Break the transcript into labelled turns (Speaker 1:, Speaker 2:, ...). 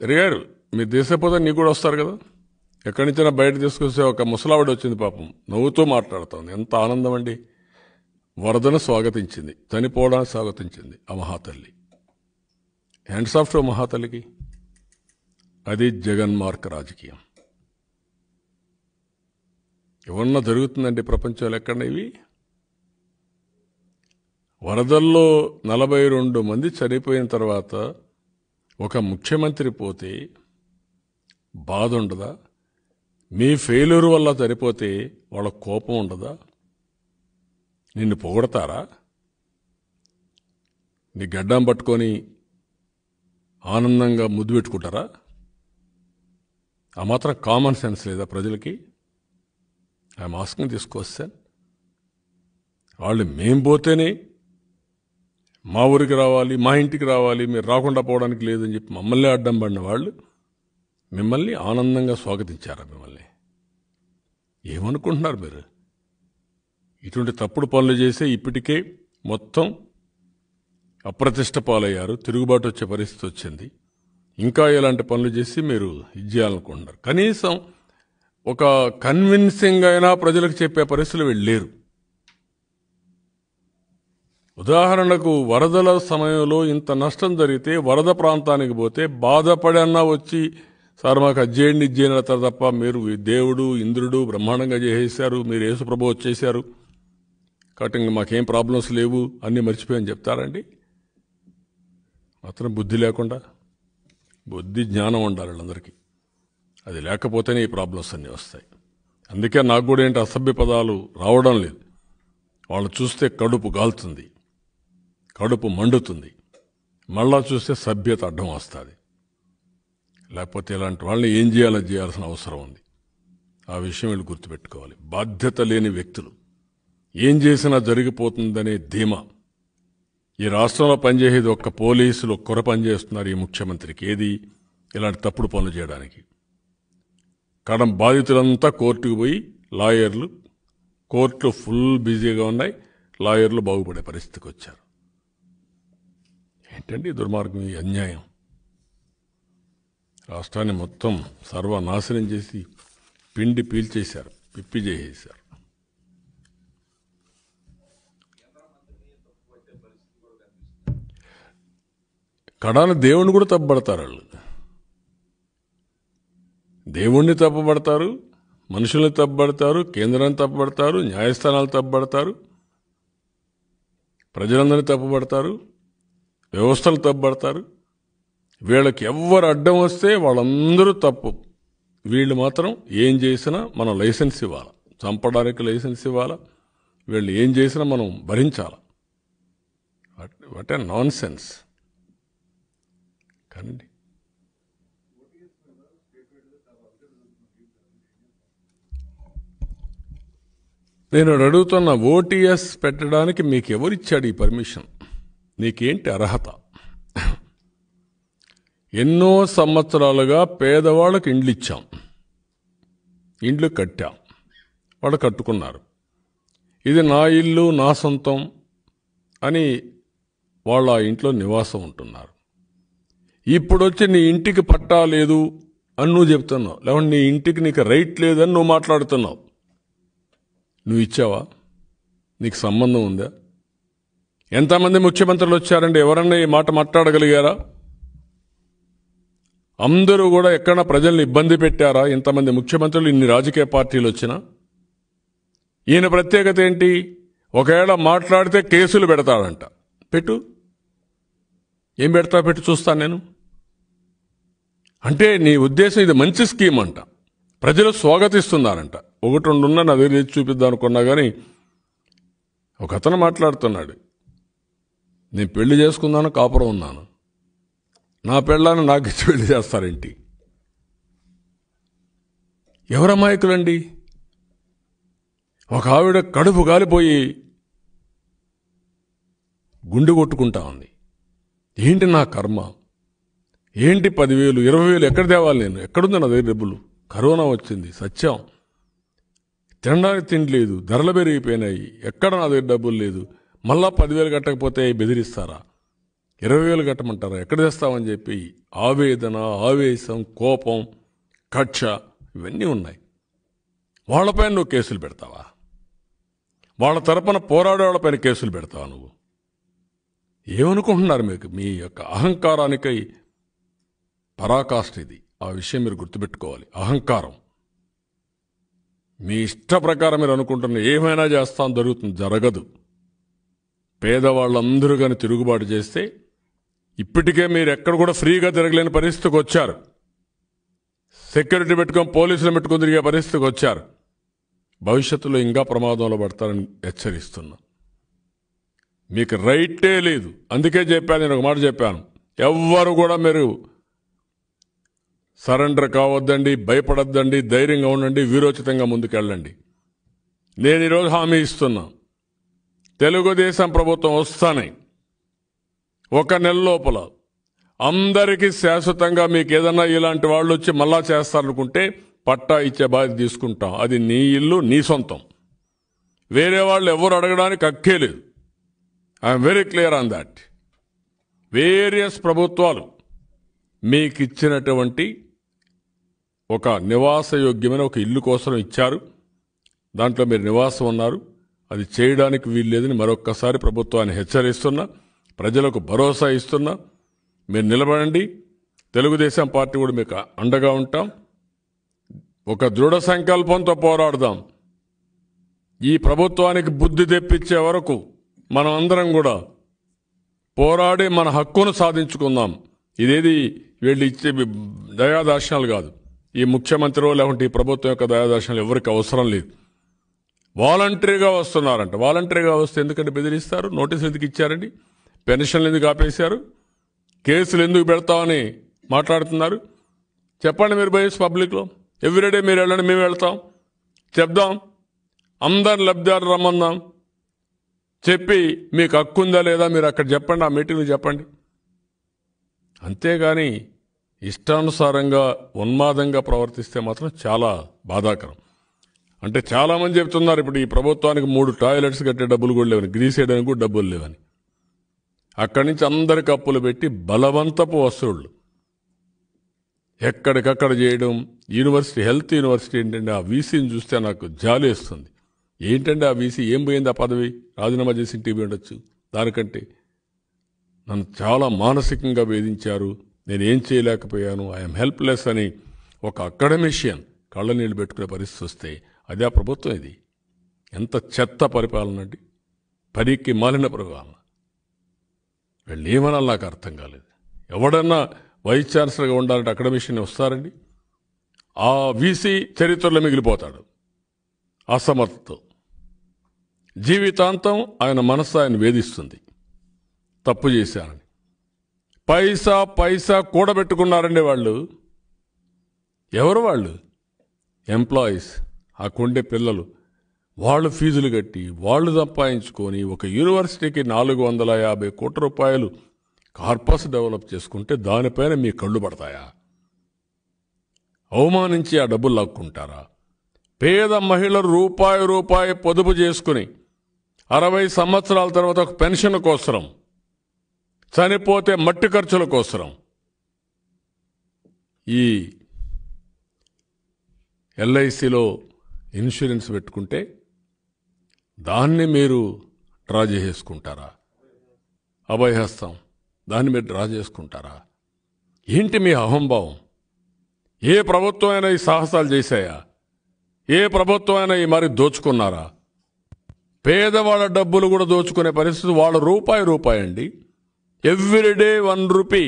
Speaker 1: తిరిగారు మీరు తీసేపోతే నీకు కూడా వస్తారు కదా ఎక్కడి నుంచి బయట తీసుకొస్తే ఒక ముసలావిడ వచ్చింది పాపం నవ్వుతూ మాట్లాడుతుంది ఎంత ఆనందం అండి వరదను స్వాగతించింది చనిపోవడానికి స్వాగతించింది ఆ మహాతల్లి హ్యాండ్స్ ఆఫ్ టు మహాతల్లికి అది జగన్మార్క్ రాజకీయం ఏమన్నా జరుగుతుందండి ప్రపంచంలో ఎక్కడ ఇవి వరదల్లో నలభై రెండు మంది చనిపోయిన తర్వాత ఒక ముఖ్యమంత్రి పోతే బాధ ఉండదా మీ ఫెయిల్యూర్ వల్ల సరిపోతే వాళ్ళ కోపం ఉండదా నిన్ను పొగడతారా నీ గడ్డం పట్టుకొని ఆనందంగా ముద్దు పెట్టుకుంటారా ఆ మాత్రం కామన్ సెన్స్ లేదా ప్రజలకి ఆ మాస్క్ని తీసుకొస్తాను వాళ్ళు మేం పోతేనే మా ఊరికి రావాలి మా ఇంటికి రావాలి మీరు రాకుండా పోవడానికి లేదని చెప్పి మమ్మల్ని అడ్డం పడిన వాళ్ళు మిమ్మల్ని ఆనందంగా స్వాగతించారా మిమ్మల్ని ఏమనుకుంటున్నారు మీరు ఇటువంటి తప్పుడు పనులు చేసే ఇప్పటికే మొత్తం అప్రతిష్ట పాలయ్యారు తిరుగుబాటు వచ్చే పరిస్థితి వచ్చింది ఇంకా ఇలాంటి పనులు చేసి మీరు ఇది చేయాలనుకుంటున్నారు కనీసం ఒక కన్విన్సింగ్ అయినా ప్రజలకు చెప్పే పరిస్థితులు లేరు ఉదాహరణకు వరదల సమయంలో ఇంత నష్టం జరిగితే వరద ప్రాంతానికి పోతే బాధపడన్నా వచ్చి సార్ మాకు అజ్జేయండి ఇజ్జేయండి తప్ప మీరు దేవుడు ఇంద్రుడు బ్రహ్మాండంగా చేసేశారు మీరు యేసుప్రభు వచ్చేసారు కాబట్టి మాకేం ప్రాబ్లమ్స్ లేవు అన్నీ మర్చిపోయాని చెప్తారండి మాత్రం బుద్ధి లేకుండా బుద్ధి జ్ఞానం ఉండాలి వాళ్ళందరికీ అది లేకపోతేనే ఈ ప్రాబ్లమ్స్ అన్నీ వస్తాయి అందుకే నాకు కూడా ఏంటి అసభ్య పదాలు రావడం లేదు వాళ్ళు చూస్తే కడుపు గాల్తుంది కడుపు మండుతుంది మళ్ళా చూస్తే సభ్యత అడ్డం వస్తుంది లేకపోతే ఇలాంటి వాళ్ళని ఏం చేయాలో చేయాల్సిన అవసరం ఉంది ఆ విషయం వీళ్ళు గుర్తుపెట్టుకోవాలి బాధ్యత లేని వ్యక్తులు ఏం చేసినా జరిగిపోతుందనే ధీమా ఈ రాష్ట్రంలో పనిచేసేది ఒక్క పోలీసులు కుర పనిచేస్తున్నారు ఈ ముఖ్యమంత్రికి ఏది ఇలాంటి తప్పుడు పనులు చేయడానికి కడం బాధితులంతా కోర్టుకు పోయి లాయర్లు కోర్టులు ఫుల్ బిజీగా ఉన్నాయి లాయర్లు బాగుపడే పరిస్థితికి వచ్చారు ఏంటండి దుర్మార్గం ఈ అన్యాయం రాష్ట్రాన్ని మొత్తం సర్వనాశనం చేసి పిండి పీల్చేశారు పిప్పి చేసేసారు కడాన దేవుణ్ణి కూడా తప్పబడతారు వాళ్ళు దేవుణ్ణి తప్పబడతారు మనుషుల్ని తప్పబడతారు కేంద్రాన్ని తప్పబడతారు న్యాయస్థానాలు తప్పబడతారు ప్రజలందరినీ తప్పబడతారు వ్యవస్థలు తప్పబడతారు వీళ్ళకి ఎవ్వరు అడ్డం వస్తే వాళ్ళందరూ తప్పు వీళ్ళు మాత్రం ఏం చేసినా మనం లైసెన్స్ ఇవ్వాలి చంపడానికి లైసెన్స్ ఇవ్వాలా వీళ్ళు ఏం చేసినా మనం భరించాలి వాట్ ఏ నాన్ సెన్స్ కానీ నేను అడుగుతున్న ఓటీఎస్ పెట్టడానికి మీకు ఎవరిచ్చాడు ఈ పర్మిషన్ నీకేంటి అర్హత ఎన్నో సంవత్సరాలుగా పేదవాళ్ళకి ఇండ్లు ఇచ్చాం ఇండ్లు కట్టాం వాళ్ళు కట్టుకున్నారు ఇది నా ఇల్లు నా సొంతం అని వాళ్ళు ఆ ఇంట్లో నివాసం ఉంటున్నారు ఇప్పుడు వచ్చి నీ ఇంటికి పట్టా లేదు అని నువ్వు చెప్తున్నావు లేకుంటే నీ ఇంటికి నీకు రైట్ లేదని నువ్వు మాట్లాడుతున్నావు నువ్వు ఇచ్చావా నీకు సంబంధం ఉందా ఎంతమంది ముఖ్యమంత్రులు వచ్చారండి ఎవరన్నా ఈ మాట మాట్లాడగలిగారా అందరూ కూడా ఎక్కడ ప్రజల్ని ఇబ్బంది పెట్టారా ఇంతమంది ముఖ్యమంత్రులు ఇన్ని రాజకీయ పార్టీలు వచ్చినా ఈయన ప్రత్యేకత ఏంటి ఒకవేళ మాట్లాడితే కేసులు పెడతాడంట పెట్టు ఏం పెడతా పెట్టు చూస్తాను నేను అంటే నీ ఉద్దేశం ఇది మంచి స్కీమ్ అంట ప్రజలు స్వాగతిస్తున్నారంట ఒకటి రెండున్నా నా దగ్గర చూపిద్దాం అనుకున్నా కానీ ఒక అతను మాట్లాడుతున్నాడు నేను పెళ్లి చేసుకున్నాను కాపురం ఉన్నాను నా పెళ్ళాన్ని నాకు ఇచ్చి పెళ్లి చేస్తారేంటి ఎవరు అమాయకులండి ఒక ఆవిడ కడుపు గాలిపోయి గుండె కొట్టుకుంటా ఉంది ఏంటి నా కర్మ ఏంటి పదివేలు ఇరవై వేలు ఎక్కడ తేవాలి నేను ఎక్కడుంది నా దగ్గర డబ్బులు కరోనా వచ్చింది సత్యం తినడానికి తిండి లేదు ధరలు పెరిగిపోయినాయి ఎక్కడ నా దగ్గర డబ్బులు లేదు మళ్ళా పదివేలు కట్టకపోతే బెదిరిస్తారా ఇరవై వేలు కట్టమంటారా ఎక్కడ తెస్తామని చెప్పి ఆవేదన ఆవేశం కోపం కక్ష ఇవన్నీ ఉన్నాయి వాళ్ళపైన నువ్వు కేసులు పెడతావా వాళ్ళ తరపున వాళ్ళపైన కేసులు పెడతావా నువ్వు ఏమనుకుంటున్నారు మీకు మీ యొక్క అహంకారానికై పరాకాష్ఠ ఇది ఆ విషయం మీరు గుర్తుపెట్టుకోవాలి అహంకారం మీ ఇష్ట ప్రకారం మీరు అనుకుంటున్న ఏమైనా చేస్తాం జరుగుతుంది జరగదు పేదవాళ్ళందరూ కానీ తిరుగుబాటు చేస్తే ఇప్పటికే మీరు ఎక్కడ కూడా ఫ్రీగా తిరగలేని పరిస్థితికి వచ్చారు సెక్యూరిటీ పెట్టుకొని పోలీసులు పెట్టుకొని తిరిగే పరిస్థితికి వచ్చారు భవిష్యత్తులో ఇంకా ప్రమాదంలో పడతారని హెచ్చరిస్తున్నా మీకు రైటే లేదు అందుకే చెప్పాను నేను ఒక మాట చెప్పాను ఎవ్వరు కూడా మీరు సరెండర్ కావద్దండి భయపడద్దండి ధైర్యంగా ఉండండి వీరోచితంగా ముందుకెళ్ళండి నేను ఈరోజు హామీ ఇస్తున్నాను తెలుగుదేశం ప్రభుత్వం వస్తానే ఒక నెల లోపల అందరికీ శాశ్వతంగా మీకు ఏదన్నా ఇలాంటి వాళ్ళు వచ్చి మళ్ళా చేస్తారనుకుంటే పట్టా ఇచ్చే బాధ్యత తీసుకుంటాం అది నీ ఇల్లు నీ సొంతం వేరే వాళ్ళు ఎవరు అడగడానికి అక్కే లేదు I'm very clear on that various ప్రభుత్వాలు మీకు ఇచ్చినటువంటి ఒక నివాసయోగ్యమైన ఒక ఇల్లు కోసం ఇచ్చారు దాంట్లో మీరు నివాసం ఉన్నారు అది చేయడానికి వీల్లేదని మరొక్కసారి ప్రభుత్వాన్ని హెచ్చరిస్తున్నా ప్రజలకు భరోసా ఇస్తున్నా మీరు నిలబడండి తెలుగుదేశం పార్టీ కూడా మీకు అండగా ఉంటాం ఒక దృఢ సంకల్పంతో పోరాడదాం ఈ ప్రభుత్వానికి బుద్ధి తెప్పించే వరకు మనం అందరం కూడా పోరాడి మన హక్కును సాధించుకుందాం ఇదేది వీళ్ళు ఇచ్చే దయాదర్శనాలు కాదు ఈ ముఖ్యమంత్రి లేకుంటే ఈ ప్రభుత్వం యొక్క దయాదర్శనాలు ఎవరికి అవసరం లేదు వాలంటరీగా వస్తున్నారంట వాలంటరీగా వస్తే ఎందుకంటే బెదిరిస్తారు నోటీసులు ఎందుకు ఇచ్చారండి పెన్షన్లు ఎందుకు ఆపేశారు కేసులు ఎందుకు పెడతామని మాట్లాడుతున్నారు చెప్పండి మీరు బయస్ పబ్లిక్లో ఎవ్రీడే మీరు వెళ్ళండి మేము వెళ్తాం చెప్దాం అందరిని లబ్ధిదారు రమ్మందాం చెప్పి మీకు హక్కు ఉందా లేదా మీరు అక్కడ చెప్పండి ఆ మీటింగ్లో చెప్పండి అంతేగాని ఇష్టానుసారంగా ఉన్మాదంగా ప్రవర్తిస్తే మాత్రం చాలా బాధాకరం అంటే చాలామంది చెప్తున్నారు ఇప్పుడు ఈ ప్రభుత్వానికి మూడు టాయిలెట్స్ కట్టే డబ్బులు కూడా లేవని గ్రీస్ వేయడానికి కూడా డబ్బులు లేవని అక్కడి నుంచి అందరికి అప్పులు పెట్టి బలవంతపు వసూళ్ళు ఎక్కడికక్కడ చేయడం యూనివర్సిటీ హెల్త్ యూనివర్సిటీ ఏంటంటే ఆ వీసీని చూస్తే నాకు జాలి వేస్తుంది ఏంటంటే ఆ వీసీ ఏం పోయింది ఆ పదవి రాజీనామా చేసి టీవీ ఉండొచ్చు దానికంటే నన్ను చాలా మానసికంగా వేధించారు నేను ఏం చేయలేకపోయాను ఐఎమ్ హెల్ప్లెస్ అని ఒక అకాడమిషియన్ కళ్ళ నీళ్ళు పెట్టుకునే పరిస్థితి వస్తే అదే ప్రభుత్వం ఇది ఎంత చెత్త పరిపాలన అండి పనికి మాలిన పరిపాలన వీళ్ళు ఏమనాలి నాకు అర్థం కాలేదు ఎవడన్నా వైస్ ఛాన్సలర్గా ఉండాలంటే అకాడమిషన్ వస్తారండి ఆ వీసీ చరిత్రలో మిగిలిపోతాడు అసమర్థతో జీవితాంతం ఆయన మనస్సు ఆయన వేధిస్తుంది తప్పు చేశానని పైసా పైసా కూడబెట్టుకున్నారండి వాళ్ళు ఎవరు వాళ్ళు ఎంప్లాయీస్ ఆ కొండె పిల్లలు వాళ్ళు ఫీజులు కట్టి వాళ్ళు సంపాదించుకొని ఒక యూనివర్సిటీకి నాలుగు వందల యాభై కోట్ల రూపాయలు కార్పస్ డెవలప్ చేసుకుంటే దానిపైన మీ కళ్ళు పడతాయా అవమానించి ఆ డబ్బులు లాక్కుంటారా పేద మహిళలు రూపాయి రూపాయి పొదుపు చేసుకుని అరవై సంవత్సరాల తర్వాత ఒక పెన్షన్ కోసరం చనిపోతే మట్టి ఖర్చుల కోసరం ఈ ఎల్ఐసిలో ఇన్సూరెన్స్ పెట్టుకుంటే దాన్ని మీరు డ్రా చేసేసుకుంటారా అభయహస్తం దాన్ని మీరు డ్రా చేసుకుంటారా ఏంటి మీ అహంభావం ఏ ప్రభుత్వం అయినా ఈ సాహసాలు చేశాయా ఏ ప్రభుత్వం అయినా ఈ మరి దోచుకున్నారా పేదవాళ్ళ డబ్బులు కూడా దోచుకునే పరిస్థితి వాళ్ళ రూపాయి రూపాయి అండి ఎవ్రీడే వన్ రూపీ